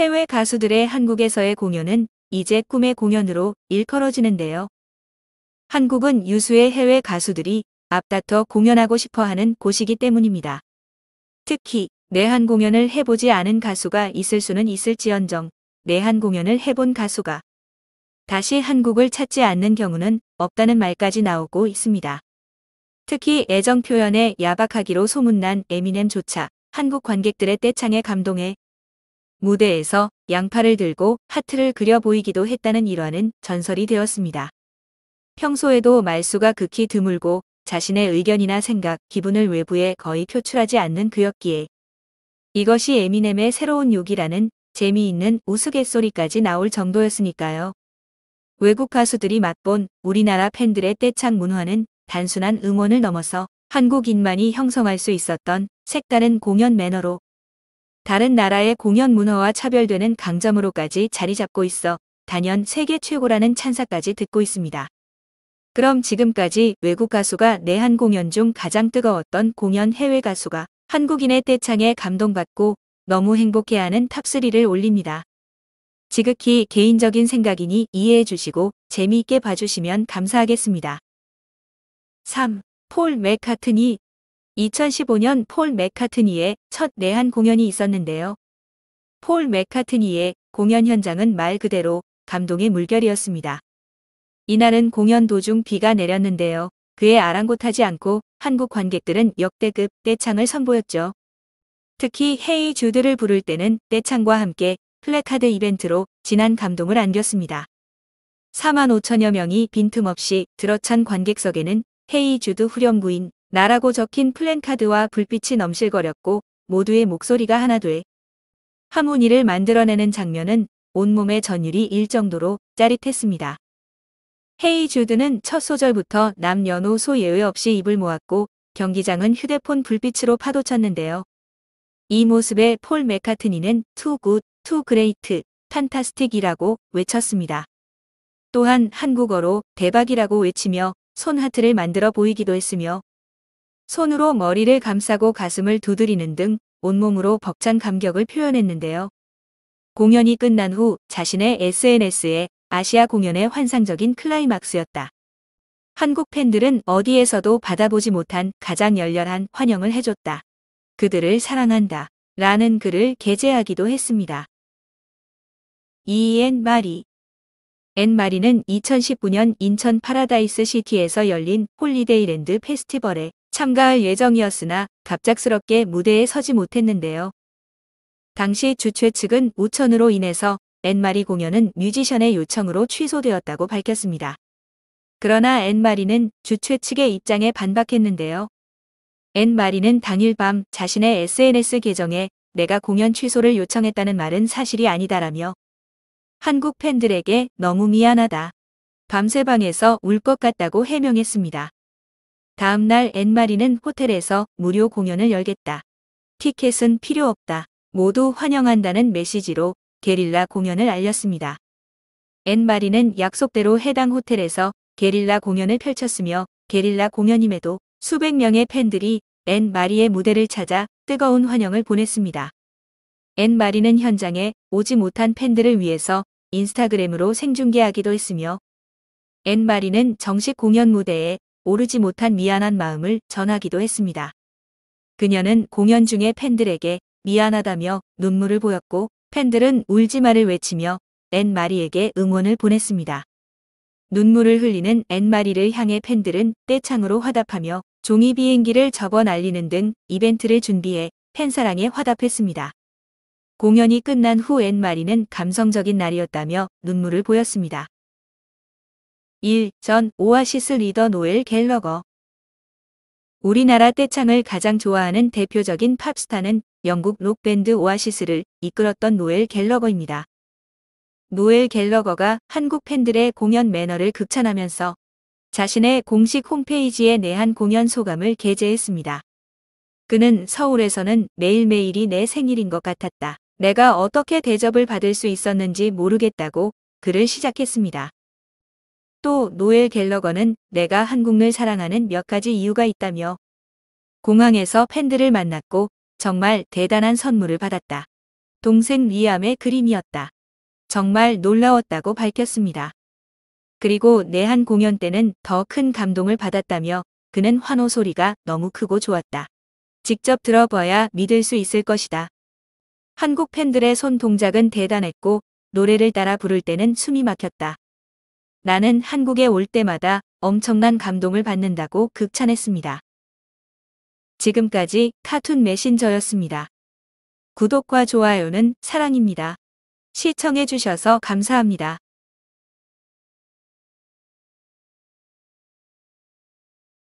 해외 가수들의 한국에서의 공연은 이제 꿈의 공연으로 일컬어지는데요. 한국은 유수의 해외 가수들이 앞다퉈 공연하고 싶어하는 곳이기 때문입니다. 특히 내한 공연을 해보지 않은 가수가 있을 수는 있을지언정 내한 공연을 해본 가수가 다시 한국을 찾지 않는 경우는 없다는 말까지 나오고 있습니다. 특히 애정 표현에 야박하기로 소문난 에미넴조차 한국 관객들의 떼창에 감동해 무대에서 양팔을 들고 하트를 그려 보이기도 했다는 일화는 전설이 되었습니다. 평소에도 말수가 극히 드물고 자신의 의견이나 생각, 기분을 외부에 거의 표출하지 않는 그였기에 이것이 에미넴의 새로운 욕이라는 재미있는 우스갯소리까지 나올 정도였으니까요. 외국 가수들이 맛본 우리나라 팬들의 떼창 문화는 단순한 응원을 넘어서 한국인만이 형성할 수 있었던 색다른 공연 매너로 다른 나라의 공연 문화와 차별되는 강점으로까지 자리 잡고 있어 단연 세계 최고라는 찬사까지 듣고 있습니다. 그럼 지금까지 외국 가수가 내한 공연 중 가장 뜨거웠던 공연 해외 가수가 한국인의 떼창에 감동받고 너무 행복해하는 탑3를 올립니다. 지극히 개인적인 생각이니 이해해 주시고 재미있게 봐주시면 감사하겠습니다. 3. 폴 맥카트니 2015년 폴 맥카트니의 첫 내한 공연이 있었는데요. 폴 맥카트니의 공연 현장은 말 그대로 감동의 물결이었습니다. 이날은 공연 도중 비가 내렸는데요. 그에 아랑곳하지 않고 한국 관객들은 역대급 떼창을 선보였죠. 특히 헤이 주드를 부를 때는 떼창과 함께 플래카드 이벤트로 진한 감동을 안겼습니다. 4만 5천여 명이 빈틈없이 들어찬 관객석에는 헤이 주드 후렴구인 나라고 적힌 플랜카드와 불빛이 넘실거렸고 모두의 목소리가 하나 돼 하모니를 만들어내는 장면은 온몸의 전율이 일 정도로 짜릿했습니다. 헤이 주드는 첫 소절부터 남녀노소 예외 없이 입을 모았고 경기장은 휴대폰 불빛으로 파도쳤는데요. 이 모습에 폴메카트니는투 굿, 투 그레이트, 판타스틱이라고 외쳤습니다. 또한 한국어로 대박이라고 외치며 손하트를 만들어 보이기도 했으며 손으로 머리를 감싸고 가슴을 두드리는 등 온몸으로 벅찬 감격을 표현했는데요. 공연이 끝난 후 자신의 SNS에 아시아 공연의 환상적인 클라이막스였다. 한국 팬들은 어디에서도 받아보지 못한 가장 열렬한 환영을 해줬다. 그들을 사랑한다. 라는 글을 게재하기도 했습니다. 이엔 마리 엔 마리는 2019년 인천 파라다이스 시티에서 열린 홀리데이랜드 페스티벌에 참가할 예정이었으나 갑작스럽게 무대에 서지 못했는데요. 당시 주최 측은 우천으로 인해서 엔마리 공연은 뮤지션의 요청으로 취소되었다고 밝혔습니다. 그러나 엔마리는 주최 측의 입장에 반박했는데요. 엔마리는 당일 밤 자신의 SNS 계정에 내가 공연 취소를 요청했다는 말은 사실이 아니다라며 한국 팬들에게 너무 미안하다. 밤새 방에서 울 것 같다고 해명했습니다. 다음 날엔마리는 호텔에서 무료 공연을 열겠다. 티켓은 필요 없다. 모두 환영한다는 메시지로 게릴라 공연을 알렸습니다. 엔마리는 약속대로 해당 호텔에서 게릴라 공연을 펼쳤으며 게릴라 공연임에도 수백 명의 팬들이 엔마리의 무대를 찾아 뜨거운 환영을 보냈습니다. 엔마리는 현장에 오지 못한 팬들을 위해서 인스타그램으로 생중계하기도 했으며 엔마리는 정식 공연 무대에 오르지 못한 미안한 마음을 전하기도 했습니다. 그녀는 공연 중에 팬들에게 미안하다며 눈물을 보였고 팬들은 울지 말을 외치며 앤 마리에게 응원을 보냈습니다. 눈물을 흘리는 앤 마리를 향해 팬들은 떼창으로 화답하며 종이 비행기를 접어 날리는 등 이벤트를 준비해 팬사랑에 화답했습니다. 공연이 끝난 후 앤 마리는 감성적인 날이었다며 눈물을 보였습니다. 1. 전 오아시스 리더 노엘 갤러거 우리나라 떼창을 가장 좋아하는 대표적인 팝스타는 영국 록밴드 오아시스를 이끌었던 노엘 갤러거입니다. 노엘 갤러거가 한국 팬들의 공연 매너를 극찬하면서 자신의 공식 홈페이지에 내한 공연 소감을 게재했습니다. 그는 서울에서는 매일매일이 내 생일인 것 같았다. 내가 어떻게 대접을 받을 수 있었는지 모르겠다고 글을 시작했습니다. 또 노엘 갤러거는 내가 한국을 사랑하는 몇 가지 이유가 있다며 공항에서 팬들을 만났고 정말 대단한 선물을 받았다. 동생 리암의 그림이었다. 정말 놀라웠다고 밝혔습니다. 그리고 내한 공연 때는 더 큰 감동을 받았다며 그는 환호 소리가 너무 크고 좋았다. 직접 들어봐야 믿을 수 있을 것이다. 한국 팬들의 손 동작은 대단했고 노래를 따라 부를 때는 숨이 막혔다. 나는 한국에 올 때마다 엄청난 감동을 받는다고 극찬했습니다. 지금까지 카툰 메신저였습니다. 구독과 좋아요는 사랑입니다. 시청해주셔서 감사합니다.